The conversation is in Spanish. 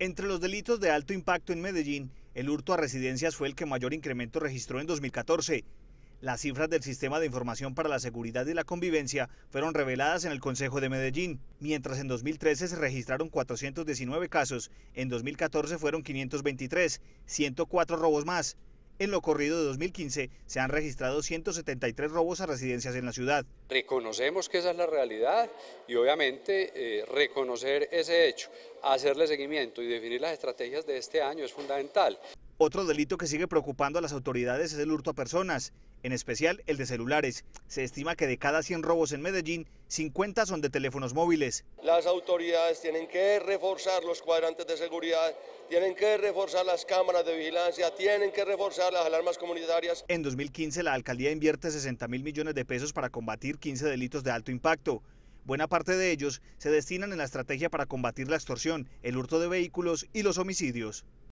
Entre los delitos de alto impacto en Medellín, el hurto a residencias fue el que mayor incremento registró en 2014. Las cifras del Sistema de Información para la Seguridad y la Convivencia fueron reveladas en el Consejo de Medellín. Mientras en 2013 se registraron 419 casos, en 2014 fueron 523, 104 robos más. En lo corrido de 2015 se han registrado 173 robos a residencias en la ciudad. Reconocemos que esa es la realidad y obviamente eh, reconocer ese hecho, hacerle seguimiento y definir las estrategias de este año es fundamental. Otro delito que sigue preocupando a las autoridades es el hurto a personas, en especial el de celulares. Se estima que de cada 100 robos en Medellín, 50 son de teléfonos móviles. Las autoridades tienen que reforzar los cuadrantes de seguridad, tienen que reforzar las cámaras de vigilancia, tienen que reforzar las alarmas comunitarias. En 2015 la alcaldía invierte 60 mil millones de pesos para combatir 15 delitos de alto impacto. Buena parte de ellos se destinan en la estrategia para combatir la extorsión, el hurto de vehículos y los homicidios.